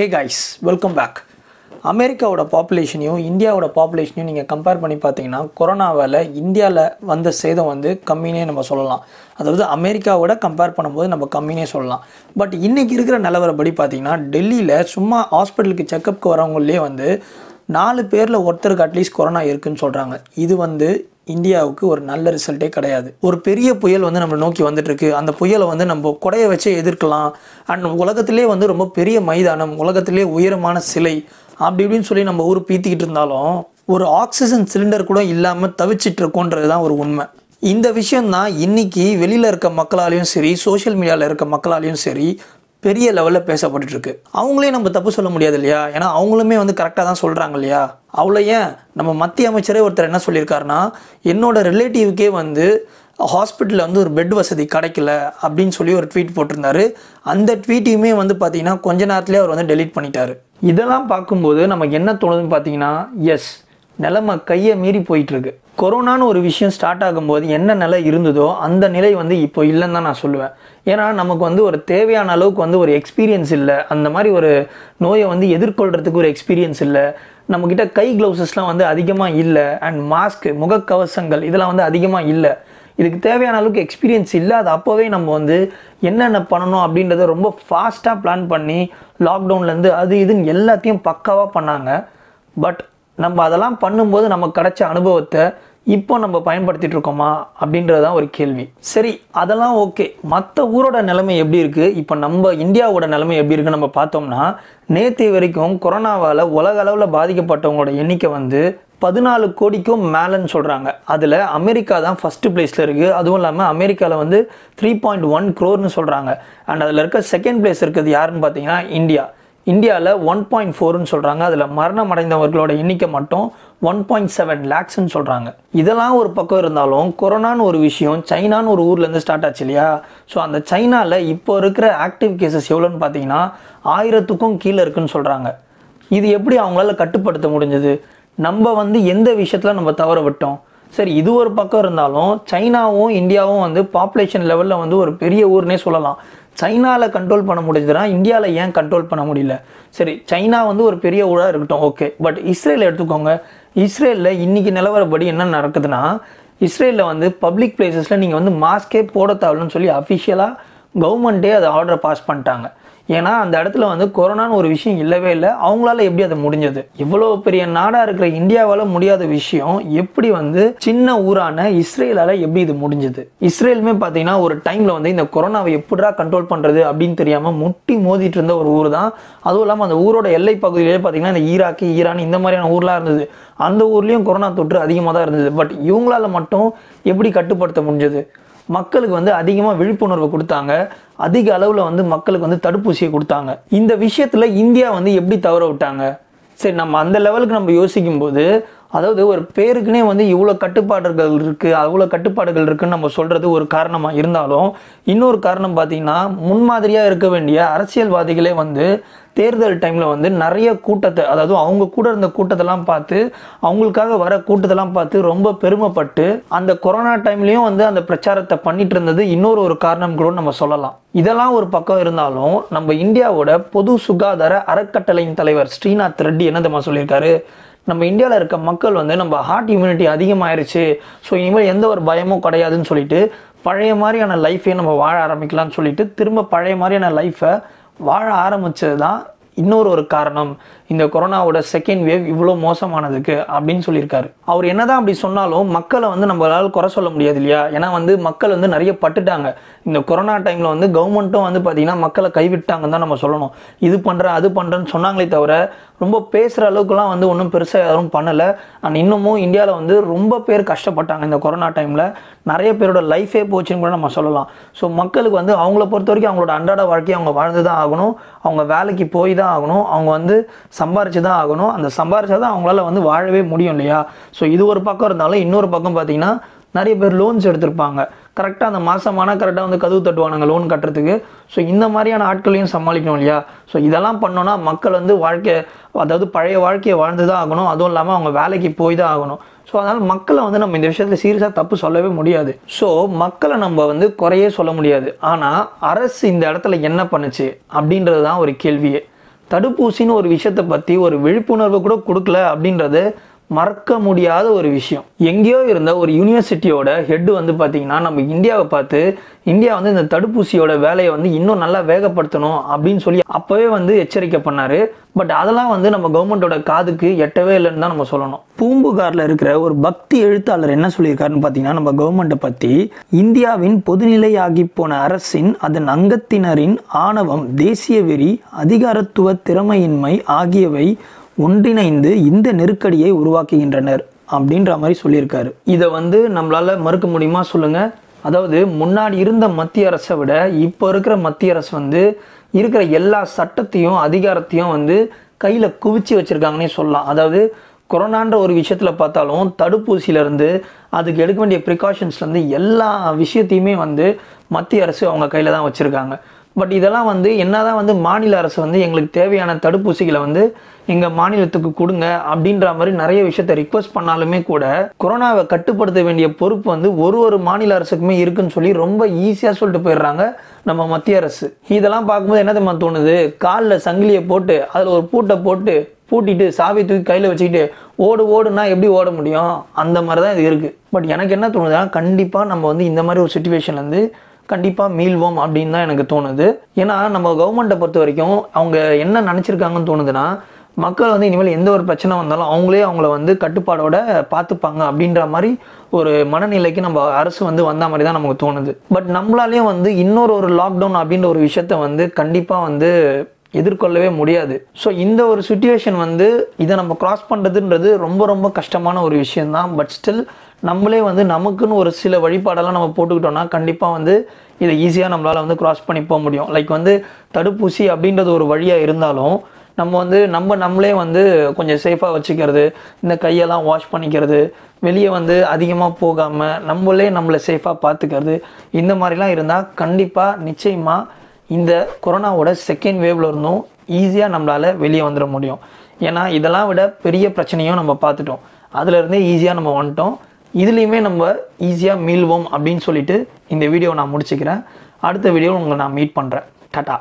hey guys welcome back அமெரிக்காவோட பாப்புலேஷனையும் இந்தியாவோட பாப்புலேஷனையும் நீங்கள் கம்பேர் பண்ணி பார்த்தீங்கன்னா கொரோனாவால் இந்தியாவில் வந்த சேதம் வந்து கம்மினே நம்ம சொல்லலாம் அதாவது அமெரிக்காவோட கம்பேர் பண்ணும்போது நம்ம கம்மினே சொல்லலாம் பட் இன்றைக்கி இருக்கிற நிலவரப்படி பார்த்திங்கன்னா டெல்லியில் சும்மா ஹாஸ்பிட்டலுக்கு செக்கப்புக்கு வரவங்களே வந்து நாலு பேரில் ஒருத்தருக்கு அட்லீஸ்ட் கொரோனா இருக்குதுன்னு சொல்கிறாங்க இது வந்து இந்தியாவுக்கு ஒரு நல்ல ரிசல்ட்டே கிடையாது ஒரு பெரிய புயல் வந்து நம்ம நோக்கி வந்துட்டுருக்கு அந்த புயலை வந்து நம்ம கொடையை வச்சே எதிர்க்கலாம் அண்ட் உலகத்திலே வந்து ரொம்ப பெரிய மைதானம் உலகத்திலே உயரமான சிலை அப்படி இப்படின்னு சொல்லி நம்ம ஊர் பீத்திக்கிட்டு இருந்தாலும் ஒரு ஆக்சிஜன் சிலிண்டர் கூட இல்லாமல் தவிச்சிட்டு இருக்கோன்றது தான் ஒரு உண்மை இந்த விஷயந்தான் இன்றைக்கி வெளியில் இருக்க மக்களாலையும் சரி சோஷியல் மீடியாவில் இருக்க மக்களாலையும் சரி பெரிய லெவலில் பேசப்பட்டுருக்கு அவங்களே நம்ம தப்பு சொல்ல முடியாது இல்லையா ஏன்னா அவங்களுமே வந்து கரெக்டாக தான் சொல்கிறாங்க இல்லையா அவ்வளோ ஏன் நம்ம மத்திய அமைச்சரே ஒருத்தர் என்ன சொல்லியிருக்காருன்னா என்னோட ரிலேட்டிவ்க்கே வந்து ஹாஸ்பிட்டலில் வந்து ஒரு பெட் வசதி கிடைக்கல அப்படின்னு சொல்லி ஒரு ட்வீட் போட்டிருந்தாரு அந்த ட்வீட்டையுமே வந்து பார்த்திங்கன்னா கொஞ்ச நேரத்துலேயே அவர் வந்து டெலீட் பண்ணிட்டாரு இதெல்லாம் பார்க்கும்போது நமக்கு என்ன தோணுதுன்னு பார்த்தீங்கன்னா எஸ் நிலைமை கையை மீறி போயிட்டுருக்கு கொரோனான்னு ஒரு விஷயம் ஸ்டார்ட் ஆகும்போது என்ன நிலை இருந்ததோ அந்த நிலை வந்து இப்போ இல்லைன்னு தான் நான் சொல்லுவேன் ஏன்னா நமக்கு வந்து ஒரு தேவையான அளவுக்கு வந்து ஒரு எக்ஸ்பீரியன்ஸ் இல்லை அந்த மாதிரி ஒரு நோயை வந்து எதிர்கொள்கிறதுக்கு ஒரு எக்ஸ்பீரியன்ஸ் இல்லை நம்மக்கிட்ட கை க்ளவுசஸ்லாம் வந்து அதிகமாக இல்லை அண்ட் மாஸ்க்கு முகக்கவசங்கள் இதெல்லாம் வந்து அதிகமாக இல்லை இதுக்கு தேவையான அளவுக்கு எக்ஸ்பீரியன்ஸ் இல்லாத அப்போவே நம்ம வந்து என்னென்ன பண்ணணும் அப்படின்றத ரொம்ப ஃபாஸ்ட்டாக பிளான் பண்ணி லாக்டவுன்லேருந்து அது இதுன்னு எல்லாத்தையும் பக்காவாக பண்ணாங்க பட் நம்ம அதெல்லாம் பண்ணும்போது நமக்கு கிடைச்ச அனுபவத்தை இப்போ நம்ம பயன்படுத்திட்டு இருக்கோமா அப்படின்றது தான் ஒரு கேள்வி சரி அதெல்லாம் ஓகே மற்ற ஊரோட நிலைமை எப்படி இருக்குது இப்போ நம்ம இந்தியாவோட நிலைமை எப்படி இருக்குன்னு நம்ம பார்த்தோம்னா நேற்று வரைக்கும் கொரோனாவால் உலக அளவில் பாதிக்கப்பட்டவங்களோட எண்ணிக்கை வந்து பதினாலு கோடிக்கும் மேலேன்னு சொல்கிறாங்க அதில் அமெரிக்கா தான் ஃபஸ்ட்டு பிளேஸில் இருக்குது அதுவும் இல்லாமல் அமெரிக்காவில் வந்து த்ரீ பாயிண்ட் ஒன் க்ரோர்னு சொல்கிறாங்க அண்ட் அதில் இருக்க செகண்ட் பிளேஸ் இருக்கிறது யாருன்னு பார்த்தீங்கன்னா இந்தியா இந்தியாவில் ஒன் பாயிண்ட் ஃபோர்னு சொல்கிறாங்க அதில் மரணம் அடைந்தவர்களோட எண்ணிக்கை மட்டும் ஒன் பாயிண்ட் செவன் லேக்ஸ்ன்னு சொல்கிறாங்க இதெல்லாம் ஒரு பக்கம் இருந்தாலும் கொரோனான்னு ஒரு விஷயம் சைனான்னு ஒரு ஊர்லேருந்து ஸ்டார்ட் ஆச்சு இல்லையா ஸோ அந்த சைனாவில் இப்போ இருக்கிற ஆக்டிவ் கேசஸ் எவ்வளோன்னு பார்த்தீங்கன்னா ஆயிரத்துக்கும் கீழே இருக்குன்னு சொல்கிறாங்க இது எப்படி அவங்களால கட்டுப்படுத்த முடிஞ்சது நம்ம வந்து எந்த விஷயத்தில் நம்ம தவற விட்டோம் சரி இது ஒரு பக்கம் இருந்தாலும் சைனாவும் இந்தியாவும் வந்து பாப்புலேஷன் லெவலில் வந்து ஒரு பெரிய ஊர்னே சொல்லலாம் சைனாவில் கண்ட்ரோல் பண்ண முடிஞ்சதுன்னா இந்தியாவில் ஏன் கண்ட்ரோல் பண்ண முடியல சரி சைனா வந்து ஒரு பெரிய ஊழாக இருக்கட்டும் ஓகே பட் இஸ்ரேல் எடுத்துக்கோங்க இஸ்ரேலில் இன்றைக்கி நிலவரப்படி என்ன நடக்குதுன்னா இஸ்ரேலில் வந்து பப்ளிக் பிளேசஸில் நீங்கள் வந்து மாஸ்கே போட தேவைன்னு சொல்லி அஃபிஷியலாக கவர்மெண்ட்டே அதை ஆர்டரை பாஸ் பண்ணிட்டாங்க ஏன்னா அந்த இடத்துல வந்து கொரோனான்னு ஒரு விஷயம் இல்லவே இல்லை அவங்களால எப்படி அது முடிஞ்சது இவ்வளோ பெரிய நாடாக இருக்கிற இந்தியாவால் முடியாத விஷயம் எப்படி வந்து சின்ன ஊரான இஸ்ரேலால் எப்படி இது முடிஞ்சது இஸ்ரேலுமே பார்த்தீங்கன்னா ஒரு டைமில் வந்து இந்த கொரோனாவை எப்படிடா கண்ட்ரோல் பண்ணுறது அப்படின்னு தெரியாமல் முட்டி மோதிட்டு இருந்த ஒரு ஊர் தான் அதுவும் இல்லாமல் அந்த ஊரோட எல்லை பகுதியிலே பார்த்தீங்கன்னா இந்த ஈராக்கு ஈரான் இந்த மாதிரியான ஊர்லாம் இருந்தது அந்த ஊர்லேயும் கொரோனா தொற்று அதிகமாக தான் இருந்தது பட் இவங்களால மட்டும் எப்படி கட்டுப்படுத்த முடிஞ்சது மக்களுக்கு வந்து அதிகமாக விழிப்புணர்வு கொடுத்தாங்க அதிக அளவில் வந்து மக்களுக்கு வந்து தடுப்பூசியை கொடுத்தாங்க இந்த விஷயத்தில் இந்தியா வந்து எப்படி தவற விட்டாங்க சரி நம்ம அந்த லெவலுக்கு நம்ம யோசிக்கும் போது அதாவது ஒரு பேருக்குனே வந்து இவ்வளோ கட்டுப்பாடுகள் இருக்குது அவ்வளோ கட்டுப்பாடுகள் இருக்குதுன்னு நம்ம சொல்கிறது ஒரு காரணமாக இருந்தாலும் இன்னொரு காரணம் பார்த்திங்கன்னா முன்மாதிரியாக இருக்க வேண்டிய அரசியல்வாதிகளே வந்து தேர்தல் டைமில் வந்து நிறைய கூட்டத்தை அதாவது அவங்க கூட இருந்த கூட்டத்தெல்லாம் பார்த்து அவங்களுக்காக வர கூட்டத்தெல்லாம் பார்த்து ரொம்ப பெருமைப்பட்டு அந்த கொரோனா டைம்லேயும் வந்து அந்த பிரச்சாரத்தை பண்ணிட்டு இருந்தது இன்னொரு ஒரு காரணம் கூட நம்ம சொல்லலாம் இதெல்லாம் ஒரு பக்கம் இருந்தாலும் நம்ம இந்தியாவோட பொது சுகாதார அறக்கட்டளையின் தலைவர் ஸ்ரீநாத் ரெட்டி என்ன தெரியுமா சொல்லியிருக்காரு நம்ம இந்தியாவில் இருக்க மக்கள் வந்து நம்ம ஹார்ட் இம்யூனிட்டி அதிகமாயிருச்சு ஸோ இனிமேல் எந்த ஒரு பயமும் கிடையாதுன்னு சொல்லிட்டு பழைய மாதிரியான லைஃப்பே நம்ம வாழ ஆரம்பிக்கலாம்னு சொல்லிட்டு திரும்ப பழைய மாதிரியான லைஃப்பை வாழ ஆரம்பித்தது தான் இன்னொரு ஒரு காரணம் இந்த கொரோனாவோட செகண்ட் வேவ் இவ்வளோ மோசமானதுக்கு அப்படின்னு சொல்லியிருக்காரு அவர் என்னதான் அப்படி சொன்னாலும் மக்களை வந்து நம்மளால் குறை சொல்ல முடியாது இல்லையா ஏன்னா வந்து மக்கள் வந்து நிறைய பட்டுட்டாங்க இந்த கொரோனா டைமில் வந்து கவர்மெண்ட்டும் வந்து பார்த்திங்கன்னா மக்களை கைவிட்டாங்கன்னு தான் நம்ம சொல்லணும் இது பண்ணுறேன் அது பண்ணுறேன்னு சொன்னாங்களே தவிர ரொம்ப பேசுகிற அளவுக்குலாம் வந்து ஒன்றும் பெருசாக யாரும் பண்ணலை அண்ட் இன்னமும் இந்தியாவில் வந்து ரொம்ப பேர் கஷ்டப்பட்டாங்க இந்த கொரோனா டைமில் நிறைய பேரோட லைஃபே போச்சுன்னு கூட நம்ம சொல்லலாம் ஸோ மக்களுக்கு வந்து அவங்கள பொறுத்த வரைக்கும் அவங்களோட அன்றாட வாழ்க்கையை அவங்க வாழ்ந்து தான் ஆகணும் அவங்க வேலைக்கு போய் தான் ஆகணும் அவங்க வந்து சம்பாரிச்சு தான் ஆகணும் அந்த சம்பாரிச்சா தான் அவங்களால வந்து வாழவே முடியும் இல்லையா ஸோ இது ஒரு பக்கம் இருந்தாலும் இன்னொரு பக்கம் பார்த்தீங்கன்னா நிறைய பேர் லோன்ஸ் எடுத்திருப்பாங்க கரெக்டாக அந்த மாதமான கரெக்டாக வந்து கதவு தட்டுவானுங்க லோன் கட்டுறதுக்கு ஸோ இந்த மாதிரியான ஆட்களையும் சமாளிக்கணும் இல்லையா ஸோ இதெல்லாம் பண்ணோன்னா மக்கள் வந்து வாழ்க்கை அதாவது பழைய வாழ்க்கையை வாழ்ந்து தான் ஆகணும் அதுவும் இல்லாமல் அவங்க வேலைக்கு போய் தான் ஆகணும் ஸோ அதனால் மக்களை வந்து நம்ம இந்த விஷயத்தில் சீரியஸாக தப்பு சொல்லவே முடியாது ஸோ மக்களை நம்ம வந்து குறையே சொல்ல முடியாது ஆனால் அரசு இந்த இடத்துல என்ன பண்ணுச்சு அப்படின்றது தான் ஒரு கேள்வியே தடுப்பூசின்னு ஒரு விஷயத்தை பற்றி ஒரு விழிப்புணர்வு கூட கொடுக்கல அப்படின்றது மறக்க முடியாத ஒரு விஷயம் எங்கேயோ இருந்த ஒரு யூனிவர்சிட்டியோட ஹெட் வந்து பார்த்தீங்கன்னா நம்ம இந்தியாவை பார்த்து இந்தியா வந்து இந்த தடுப்பூசியோட வேலையை வந்து இன்னும் நல்லா வேகப்படுத்தணும் அப்படின்னு சொல்லி அப்போவே வந்து எச்சரிக்கை பண்ணார் பட் அதெல்லாம் வந்து நம்ம கவர்மெண்ட்டோட காதுக்கு எட்டவே இல்லைன்னு தான் நம்ம சொல்லணும் பூம்புகாரில் இருக்கிற ஒரு பக்தி எழுத்தாளர் என்ன சொல்லியிருக்காருன்னு பார்த்தீங்கன்னா நம்ம கவர்மெண்ட்டை பற்றி இந்தியாவின் பொதுநிலையாகி போன அரசின் அதன் அங்கத்தினரின் ஆணவம் தேசிய வெறி அதிகாரத்துவ திறமையின்மை ஆகியவை ஒன்றிணைந்து இந்த நெருக்கடியை உருவாக்குகின்றனர் அப்படின்ற மாதிரி சொல்லியிருக்காரு இதை வந்து நம்மளால் மறுக்க முடியுமா சொல்லுங்கள் அதாவது முன்னாடி இருந்த மத்திய அரசை விட இப்போ இருக்கிற மத்திய அரசு வந்து இருக்கிற எல்லா சட்டத்தையும் அதிகாரத்தையும் வந்து கையில் குவிச்சு வச்சுருக்காங்கன்னே சொல்லலாம் அதாவது கொரோனான்ற ஒரு விஷயத்தில் பார்த்தாலும் தடுப்பூசியிலேருந்து அதுக்கு எடுக்க வேண்டிய ப்ரிகாஷன்ஸ்லேருந்து எல்லா விஷயத்தையுமே வந்து மத்திய அரசு அவங்க கையில் தான் வச்சுருக்காங்க பட் இதெல்லாம் வந்து தான் வந்து மாநில அரசு வந்து எங்களுக்கு தேவையான தடுப்பூசிகளை வந்து எங்கள் மாநிலத்துக்கு கொடுங்க அப்படின்ற மாதிரி நிறைய விஷயத்த ரிக்வஸ்ட் பண்ணாலுமே கூட கொரோனாவை கட்டுப்படுத்த வேண்டிய பொறுப்பு வந்து ஒரு ஒரு மாநில அரசுக்குமே இருக்குன்னு சொல்லி ரொம்ப ஈஸியாக சொல்லிட்டு போயிடுறாங்க நம்ம மத்திய அரசு இதெல்லாம் பார்க்கும்போது என்ன தெரியுமா தோணுது காலில் சங்கிலியை போட்டு அதில் ஒரு பூட்டை போட்டு பூட்டிட்டு சாவி தூக்கி கையில் வச்சுக்கிட்டு ஓடு ஓடுனா எப்படி ஓட முடியும் அந்த மாதிரி தான் இது இருக்குது பட் எனக்கு என்ன தோணுதுன்னா கண்டிப்பாக நம்ம வந்து இந்த மாதிரி ஒரு சுச்சுவேஷன்லேருந்து கண்டிப்பாக மீள்வோம் அப்படின்னு தான் எனக்கு தோணுது ஏன்னா நம்ம கவர்மெண்ட்டை பொறுத்த வரைக்கும் அவங்க என்ன நினச்சிருக்காங்கன்னு தோணுதுன்னா மக்கள் வந்து இனிமேல் எந்த ஒரு பிரச்சனை வந்தாலும் அவங்களே அவங்கள வந்து கட்டுப்பாடோட பார்த்துப்பாங்க அப்படின்ற மாதிரி ஒரு மனநிலைக்கு நம்ம அரசு வந்து வந்த மாதிரி தான் நமக்கு தோணுது பட் நம்மளாலேயும் வந்து இன்னொரு ஒரு லாக்டவுன் அப்படின்ற ஒரு விஷயத்த வந்து கண்டிப்பாக வந்து எதிர்கொள்ளவே முடியாது ஸோ இந்த ஒரு சுச்சுவேஷன் வந்து இதை நம்ம கிராஸ் பண்ணுறதுன்றது ரொம்ப ரொம்ப கஷ்டமான ஒரு விஷயந்தான் பட் ஸ்டில் நம்மளே வந்து நமக்குன்னு ஒரு சில வழிபாடெல்லாம் நம்ம போட்டுக்கிட்டோம்னா கண்டிப்பாக வந்து இதை ஈஸியாக நம்மளால் வந்து க்ராஸ் பண்ணி போக முடியும் லைக் வந்து தடுப்பூசி அப்படின்றது ஒரு வழியாக இருந்தாலும் நம்ம வந்து நம்ம நம்மளே வந்து கொஞ்சம் சேஃபாக வச்சுக்கிறது இந்த கையெல்லாம் வாஷ் பண்ணிக்கிறது வெளியே வந்து அதிகமாக போகாமல் நம்மளே நம்மளை சேஃபாக பார்த்துக்கிறது இந்த மாதிரிலாம் இருந்தால் கண்டிப்பாக நிச்சயமாக இந்த கொரோனாவோட செகண்ட் வேவ்ல இருந்தும் ஈஸியாக நம்மளால் வெளியே வந்துட முடியும் ஏன்னா இதெல்லாம் விட பெரிய பிரச்சனையும் நம்ம பார்த்துட்டோம் அதுலேருந்தே ஈஸியாக நம்ம வந்துட்டோம் இதுலேயுமே நம்ம ஈஸியாக மீள்வோம் அப்படின்னு சொல்லிட்டு இந்த வீடியோவை நான் முடிச்சுக்கிறேன் அடுத்த வீடியோவை உங்களை நான் மீட் பண்ணுறேன் டாட்டா